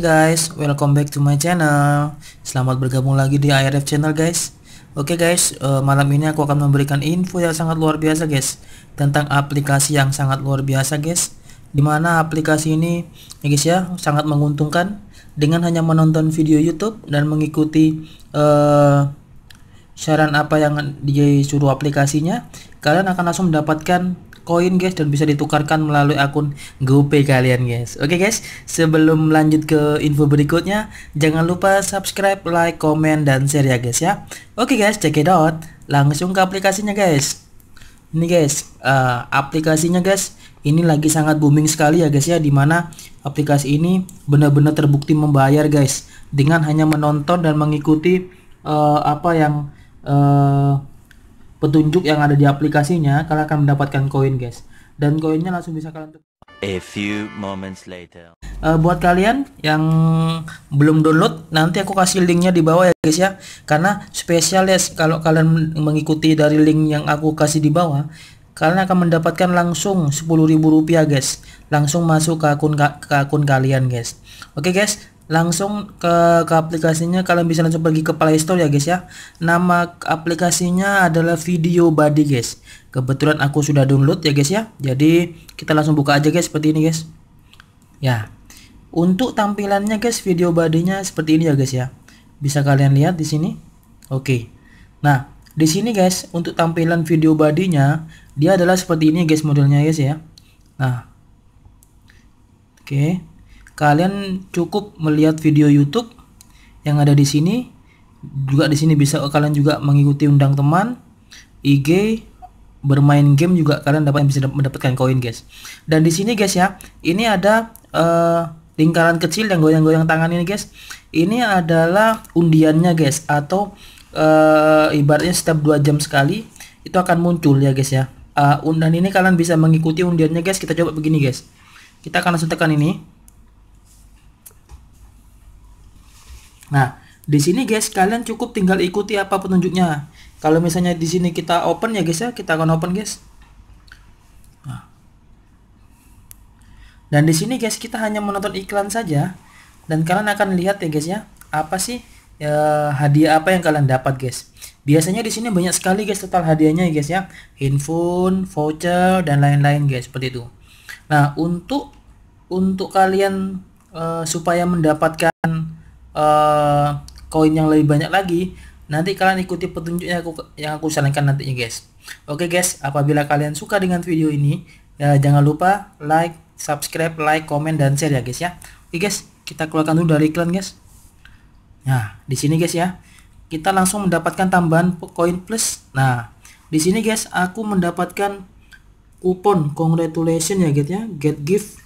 guys, welcome back to my channel Selamat bergabung lagi di IRF channel guys Oke guys, uh, malam ini aku akan memberikan info yang sangat luar biasa guys Tentang aplikasi yang sangat luar biasa guys Dimana aplikasi ini ya guys ya, sangat menguntungkan Dengan hanya menonton video Youtube dan mengikuti uh, saran apa yang disuruh aplikasinya Kalian akan langsung mendapatkan koin guys dan bisa ditukarkan melalui akun GoPay kalian guys. Oke guys, sebelum lanjut ke info berikutnya, jangan lupa subscribe, like, comment dan share ya guys ya. Oke guys, check it out. Langsung ke aplikasinya guys. Ini guys, uh, aplikasinya guys, ini lagi sangat booming sekali ya guys ya, dimana aplikasi ini benar-benar terbukti membayar guys dengan hanya menonton dan mengikuti uh, apa yang uh, petunjuk yang ada di aplikasinya, kalian akan mendapatkan koin guys. Dan koinnya langsung bisa kalian A few moments later. Uh, buat kalian yang belum download, nanti aku kasih linknya di bawah ya guys ya. Karena spesial ya kalau kalian mengikuti dari link yang aku kasih di bawah, kalian akan mendapatkan langsung ribu rupiah, guys. Langsung masuk ke akun ke akun kalian guys. Oke okay, guys, langsung ke, ke aplikasinya kalian bisa langsung pergi ke Play Store ya guys ya nama aplikasinya adalah video body guys kebetulan aku sudah download ya guys ya jadi kita langsung buka aja guys seperti ini guys ya untuk tampilannya guys video bodynya seperti ini ya guys ya bisa kalian lihat di sini oke nah di sini guys untuk tampilan video bodynya dia adalah seperti ini guys modelnya guys ya nah oke kalian cukup melihat video YouTube yang ada di sini juga di sini bisa kalian juga mengikuti undang teman IG bermain game juga kalian dapat bisa mendapatkan koin guys dan di sini guys ya ini ada uh, lingkaran kecil yang goyang-goyang tangan ini guys ini adalah undiannya guys atau uh, ibaratnya setiap dua jam sekali itu akan muncul ya guys ya uh, undian ini kalian bisa mengikuti undiannya guys kita coba begini guys kita akan langsung tekan ini Nah, di sini guys kalian cukup tinggal ikuti apa petunjuknya. Kalau misalnya di sini kita open ya guys ya, kita akan open guys. Nah. Dan di sini guys kita hanya menonton iklan saja dan kalian akan lihat ya guys ya, apa sih ya, hadiah apa yang kalian dapat guys. Biasanya di sini banyak sekali guys total hadiahnya ya guys ya. Handphone, voucher dan lain-lain guys seperti itu. Nah, untuk untuk kalian uh, supaya mendapatkan Eh, koin uh, yang lebih banyak lagi nanti kalian ikuti petunjuknya aku yang aku sarankan nantinya guys oke okay guys apabila kalian suka dengan video ini ya jangan lupa like subscribe like comment dan share ya guys ya oke okay guys kita keluarkan dulu dari iklan guys nah di sini guys ya kita langsung mendapatkan tambahan koin plus nah di sini guys aku mendapatkan kupon congratulation ya guys ya get gift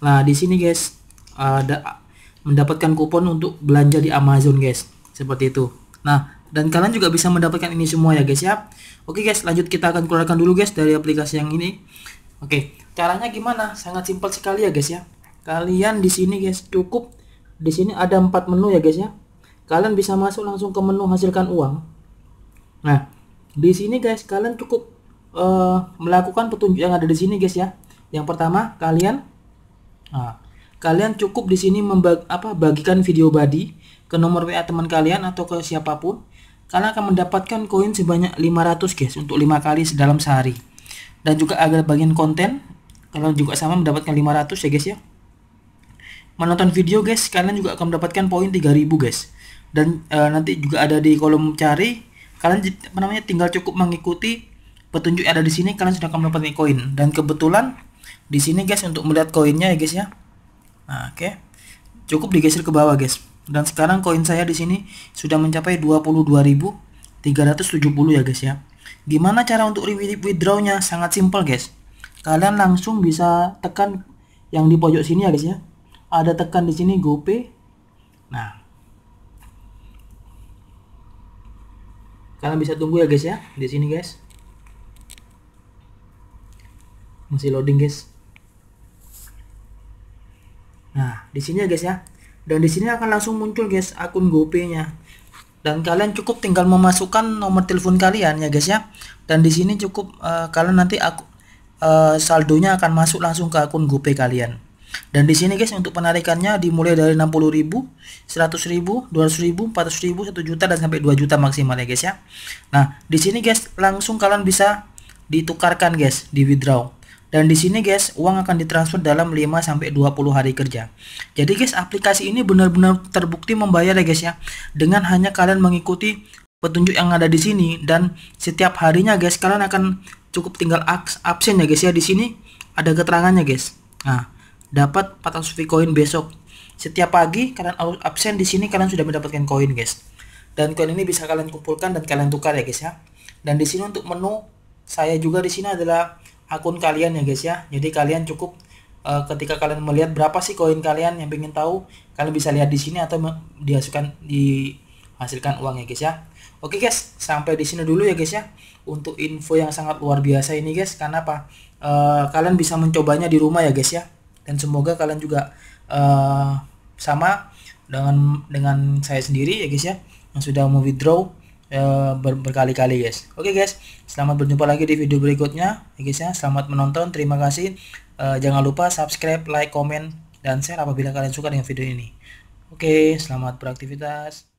nah di sini guys ada mendapatkan kupon untuk belanja di Amazon guys seperti itu nah dan kalian juga bisa mendapatkan ini semua ya guys ya oke guys lanjut kita akan keluarkan dulu guys dari aplikasi yang ini oke caranya gimana sangat simpel sekali ya guys ya kalian di sini guys cukup di sini ada empat menu ya guys ya kalian bisa masuk langsung ke menu hasilkan uang nah di sini guys kalian cukup uh, melakukan petunjuk yang ada di sini guys ya yang pertama kalian nah, Kalian cukup di sini membag apa bagikan video body ke nomor WA teman kalian atau ke siapapun. Kalian akan mendapatkan koin sebanyak 500 guys untuk 5 kali sedalam sehari. Dan juga agar bagian konten kalian juga sama mendapatkan 500 ya guys ya. Menonton video guys, kalian juga akan mendapatkan poin 3000 guys. Dan e, nanti juga ada di kolom cari kalian apa namanya tinggal cukup mengikuti petunjuk yang ada di sini kalian sudah akan mendapatkan koin dan kebetulan di sini guys untuk melihat koinnya ya guys ya Nah, oke. Okay. Cukup digeser ke bawah, guys. Dan sekarang koin saya di sini sudah mencapai 22.370 ya, guys ya. Gimana cara untuk withdraw-nya? Sangat simpel, guys. Kalian langsung bisa tekan yang di pojok sini ya, guys ya. Ada tekan di sini GoPay. Nah. Kalian bisa tunggu ya, guys ya, di sini, guys. Masih loading, guys. di sini ya guys ya dan di sini akan langsung muncul guys akun GoPay-nya dan kalian cukup tinggal memasukkan nomor telepon kalian ya guys ya dan di sini cukup uh, kalian nanti aku uh, saldonya akan masuk langsung ke akun GoPay kalian dan di sini guys untuk penarikannya dimulai dari 60.000, 100.000, 200.000, 400.000, 1 juta dan sampai 2 juta maksimal ya guys ya. Nah, di sini guys langsung kalian bisa ditukarkan guys, di withdraw. Dan di sini guys, uang akan ditransfer dalam 5 sampai 20 hari kerja. Jadi guys, aplikasi ini benar-benar terbukti membayar ya guys ya. Dengan hanya kalian mengikuti petunjuk yang ada di sini dan setiap harinya guys, kalian akan cukup tinggal absen ya guys ya di sini ada keterangannya guys. Nah, dapat 400 koin besok. Setiap pagi kalian absen di sini kalian sudah mendapatkan koin guys. Dan koin ini bisa kalian kumpulkan dan kalian tukar ya guys ya. Dan di sini untuk menu saya juga di sini adalah akun kalian ya guys ya. Jadi kalian cukup uh, ketika kalian melihat berapa sih koin kalian yang ingin tahu, kalian bisa lihat di sini atau dihasilkan dihasilkan uang ya guys ya. Oke guys, sampai di sini dulu ya guys ya. Untuk info yang sangat luar biasa ini guys, karena apa? Uh, kalian bisa mencobanya di rumah ya guys ya. Dan semoga kalian juga uh, sama dengan dengan saya sendiri ya guys ya yang sudah mau withdraw Eh, ber berkali-kali guys oke guys selamat berjumpa lagi di video berikutnya ya guys ya selamat menonton terima kasih uh, jangan lupa subscribe like comment, dan share apabila kalian suka dengan video ini oke selamat beraktivitas